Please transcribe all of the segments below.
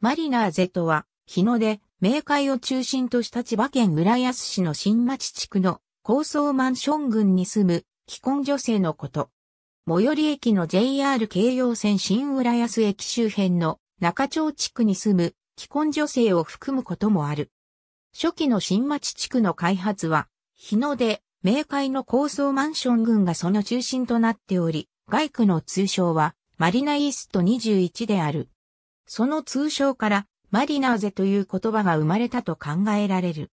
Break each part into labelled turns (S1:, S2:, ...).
S1: マ
S2: リナーゼとは、日の出、明海を中心とした千葉県浦安市の新町地区の高層マンション群に住む既婚女性のこと。最寄り駅の JR 京葉線新浦安駅周辺の中町地区に住む既婚女性を含むこともある。初期の新町地区の開発は、日の出、明海の高層マンション群がその中心となっており、外区の通称はマリナイースト21である。その通称からマリナーゼという言葉が生まれたと考えられる。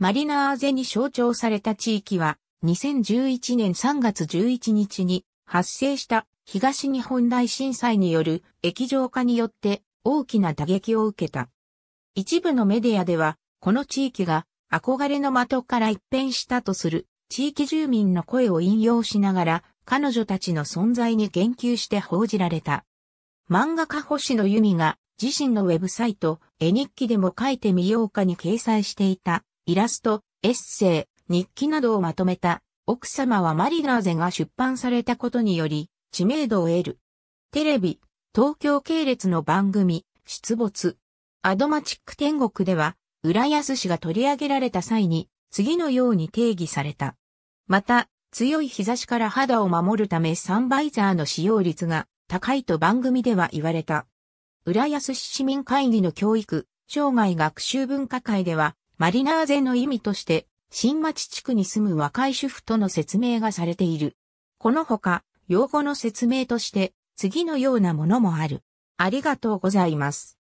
S2: マリナーゼに象徴された地域は2011年3月11日に発生した東日本大震災による液状化によって大きな打撃を受けた。一部のメディアでは、この地域が憧れの的から一変したとする地域住民の声を引用しながら彼女たちの存在に言及して報じられた。漫画家星野由美が自身のウェブサイト、絵日記でも書いてみようかに掲載していたイラスト、エッセイ、日記などをまとめた奥様はマリナーゼが出版されたことにより知名度を得る。テレビ、東京系列の番組、出没。アドマチック天国では、浦安市が取り上げられた際に、次のように定義された。また、強い日差しから肌を守るためサンバイザーの使用率が高いと番組では言われた。浦安市市民会議の教育、生涯学習文化会では、マリナーゼの意味として、新町地区に住む若い主婦との説明がされている。このほか、用語の説明として、次のようなものもある。ありがとうございます。